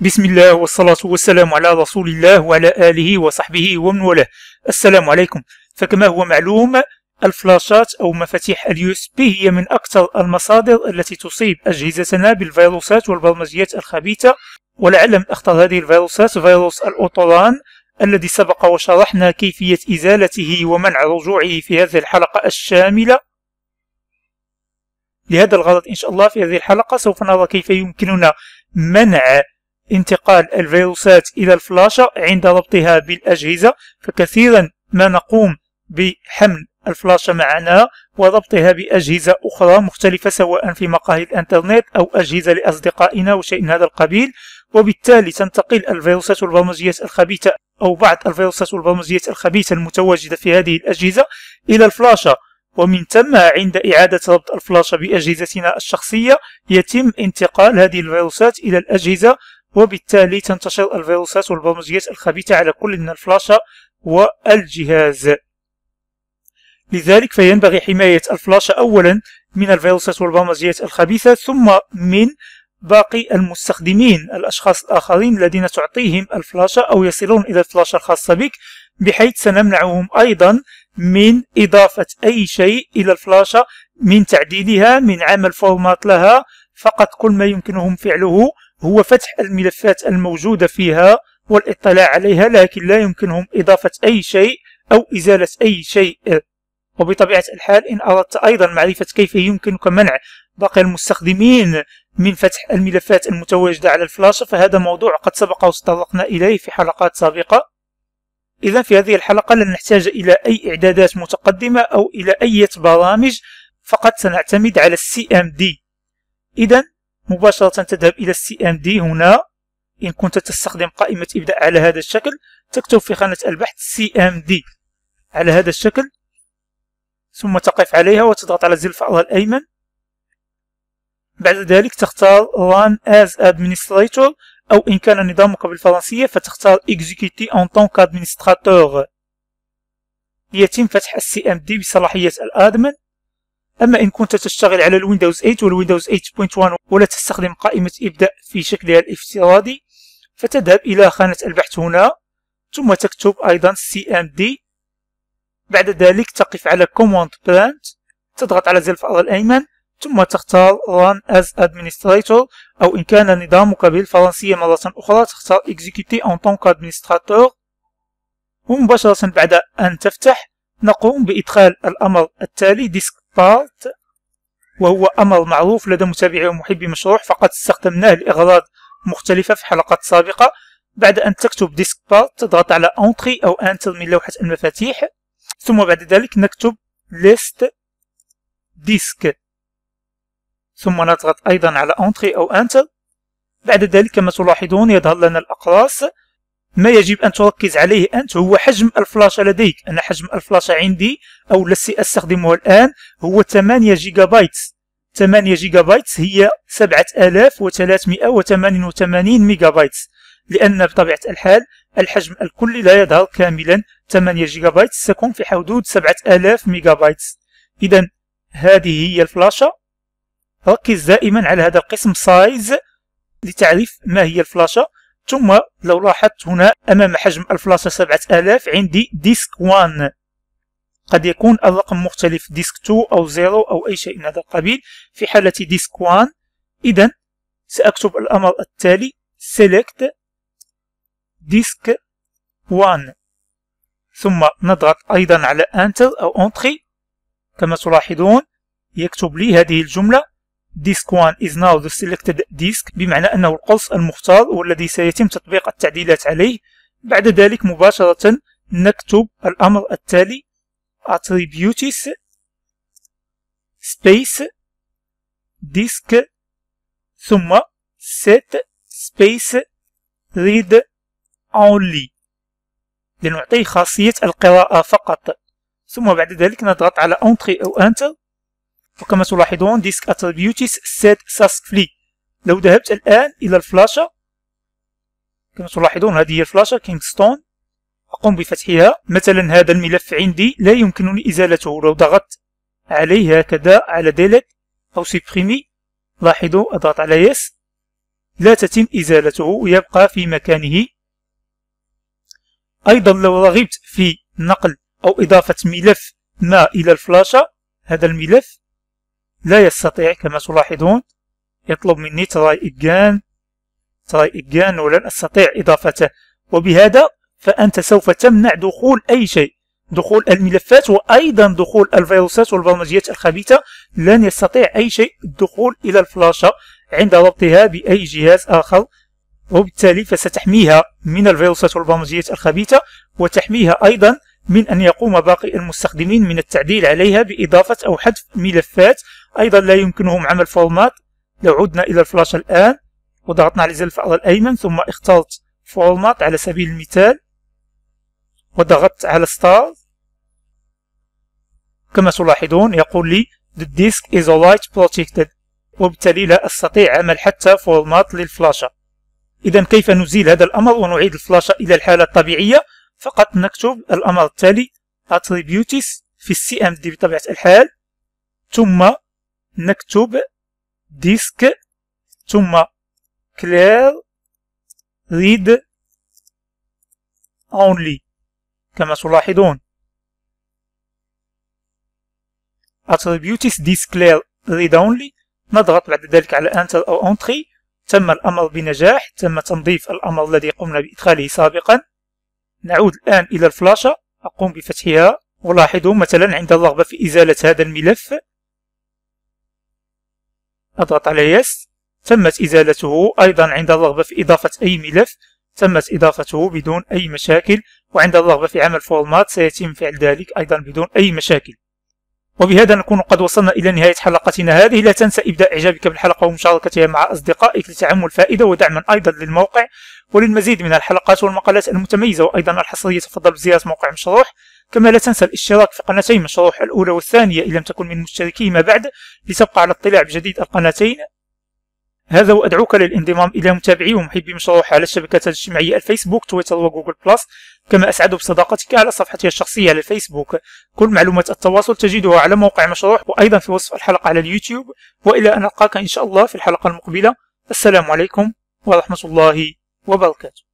بسم الله والصلاة والسلام على رسول الله وعلى آله وصحبه ومن والاه السلام عليكم فكما هو معلوم الفلاشات أو مفاتيح اليو اس بي هي من أكثر المصادر التي تصيب أجهزتنا بالفيروسات والبرمجيات الخبيثة ولعلم أخطر هذه الفيروسات فيروس الأوتوران الذي سبق وشرحنا كيفية إزالته ومنع رجوعه في هذه الحلقة الشاملة لهذا الغرض إن شاء الله في هذه الحلقة سوف نرى كيف يمكننا منع انتقال الفيروسات إلى الفلاشة عند ربطها بالأجهزة فكثيرا ما نقوم بحمل الفلاشة معنا وربطها بأجهزة أخرى مختلفة سواء في مقاهي الإنترنت أو أجهزة لأصدقائنا وشيء من هذا القبيل وبالتالي تنتقل الفيروسات البرمجية الخبيثة أو بعض الفيروسات البرمجية الخبيثة المتواجدة في هذه الأجهزة إلى الفلاشة ومن ثم عند إعادة ربط الفلاشة بأجهزتنا الشخصية يتم انتقال هذه الفيروسات إلى الأجهزة وبالتالي تنتشر الفيروسات والبرمجيات الخبيثة على كل من الفلاشة والجهاز لذلك فينبغي حماية الفلاشة أولا من الفيروسات والبرمجيات الخبيثة ثم من باقي المستخدمين الأشخاص الآخرين الذين تعطيهم الفلاشة أو يصلون إلى الفلاشة الخاصة بك بحيث سنمنعهم أيضا من إضافة أي شيء إلى الفلاشة من تعديلها من عمل فورمات لها فقط كل ما يمكنهم فعله هو فتح الملفات الموجودة فيها والاطلاع عليها لكن لا يمكنهم إضافة أي شيء أو إزالة أي شيء وبطبيعة الحال إن أردت أيضا معرفة كيف يمكنك منع باقي المستخدمين من فتح الملفات المتواجدة على الفلاش فهذا موضوع قد سبق وتطرقنا إليه في حلقات سابقة إذا في هذه الحلقة لن نحتاج إلى أي إعدادات متقدمة أو إلى أي برامج فقط سنعتمد على السي ام دي إذا مباشرة تذهب إلى CMD هنا إن كنت تستخدم قائمة إبداء على هذا الشكل تكتب في خانة البحث CMD على هذا الشكل ثم تقف عليها وتضغط على زر الفأر الأيمن بعد ذلك تختار Run as Administrator أو إن كان نظامك بالفرنسية فتختار Execute en tant qu'administrateur يتم فتح السي ام دي بصلاحية الادمن أما إن كنت تشتغل على الويندوز 8 والويندوز 8.1 ولا تستخدم قائمة إبداء في شكلها الافتراضي فتذهب إلى خانة البحث هنا ثم تكتب أيضا cmd بعد ذلك تقف على command Plant تضغط على زر الفأر الأيمن ثم تختار run as administrator أو إن كان نظامك بالفرنسية مرة أخرى تختار Executive en tant qu'administrator ومباشرة بعد أن تفتح نقوم بإدخال الأمر التالي ديسك بارت وهو أمر معروف لدى متابعي ومحبي مشروع فقد استخدمناه لأغراض مختلفة في حلقات سابقة بعد أن تكتب ديسك بارت تضغط على أنتري أو أنتر من لوحة المفاتيح ثم بعد ذلك نكتب list disk ثم نضغط أيضا على أنتري أو أنتر بعد ذلك كما تلاحظون يظهر لنا الأقراص ما يجب أن تركز عليه أنت هو حجم الفلاشة لديك أنا حجم الفلاشة عندي أو التي أستخدمه الآن هو 8 جيجا بايت 8 جيجا بايت هي 7388 ميجا بايت لأن بطبيعة الحال الحجم الكلي لا يظهر كاملا 8 جيجا بايت سيكون في حدود 7000 ميجا بايت إذا هذه هي الفلاشة ركز دائما على هذا القسم سايز لتعرف ما هي الفلاشة ثم لو لاحظت هنا أمام حجم الفلاشة 7000 عندي ديسك 1 قد يكون الرقم مختلف ديسك 2 أو 0 أو أي شيء من هذا القبيل في حالة ديسك 1 إذا سأكتب الأمر التالي select ديسك 1 ثم نضغط أيضا على Enter أو Entry كما تلاحظون يكتب لي هذه الجملة disk 1 is now the selected disk بمعنى أنه القرص المختار والذي سيتم تطبيق التعديلات عليه بعد ذلك مباشرة نكتب الأمر التالي attributes space disk ثم set space read only لنعطيه خاصية القراءة فقط ثم بعد ذلك نضغط على entry أو enter وكما تلاحظون ديسك اتريبيوتس سيت فلي لو ذهبت الان الى الفلاشة كما تلاحظون هذه هي الفلاشة كينغستون اقوم بفتحها مثلا هذا الملف عندي لا يمكنني ازالته لو ضغطت عليه هكذا على ديليت او سيبريمي لاحظوا اضغط على يس لا تتم ازالته ويبقى في مكانه ايضا لو رغبت في نقل او اضافة ملف ما الى الفلاشة هذا الملف لا يستطيع كما تلاحظون يطلب مني تراي إجان تراي إجان ولن أستطيع إضافته وبهذا فأنت سوف تمنع دخول أي شيء دخول الملفات وأيضا دخول الفيروسات والبرمجيات الخبيثة لن يستطيع أي شيء الدخول إلى الفلاشة عند ربطها بأي جهاز آخر وبالتالي فستحميها من الفيروسات والبرمجيات الخبيثة وتحميها أيضا من أن يقوم باقي المستخدمين من التعديل عليها بإضافة أو حذف ملفات أيضا لا يمكنهم عمل فورمات لو عدنا إلى الفلاش الآن وضغطنا على زر الفأر الأيمن ثم اخترت فورمات على سبيل المثال وضغطت على ستار كما تلاحظون يقول لي The disk is light protected وبالتالي لا أستطيع عمل حتى فورمات للفلاشة إذا كيف نزيل هذا الأمر ونعيد الفلاشة إلى الحالة الطبيعية فقط نكتب الأمر التالي attributes في السي ام دي بطبيعة الحال ثم نكتب ديسك ثم كلير ريد اونلي كما تلاحظون attributes clear read only نضغط بعد ذلك على enter او entry تم الامر بنجاح تم تنظيف الامر الذي قمنا بادخاله سابقا نعود الان الى الفلاشة اقوم بفتحها ولاحظوا مثلا عند الرغبة في ازالة هذا الملف نضغط على يس تمت إزالته أيضا عند الرغبة في إضافة أي ملف تمت إضافته بدون أي مشاكل وعند الرغبة في عمل فورمات سيتم فعل ذلك أيضا بدون أي مشاكل وبهذا نكون قد وصلنا إلى نهاية حلقتنا هذه لا تنسى إبداء إعجابك بالحلقة ومشاركتها مع أصدقائك لتعم الفائدة ودعما أيضا للموقع وللمزيد من الحلقات والمقالات المتميزة وأيضا الحصرية تفضل بزيارة موقع مشروح كما لا تنسى الاشتراك في قناتي مشروح الأولى والثانية إن لم تكن من مشتركي ما بعد لتبقى على اطلاع بجديد القناتين هذا وأدعوك للانضمام إلى متابعي ومحبي مشروح على الشبكات الاجتماعية الفيسبوك تويتر وجوجل بلس كما أسعد بصداقتك على صفحتي الشخصية على الفيسبوك كل معلومات التواصل تجدها على موقع مشروح وأيضا في وصف الحلقة على اليوتيوب وإلى أن ألقاك إن شاء الله في الحلقة المقبلة السلام عليكم ورحمة الله وبركاته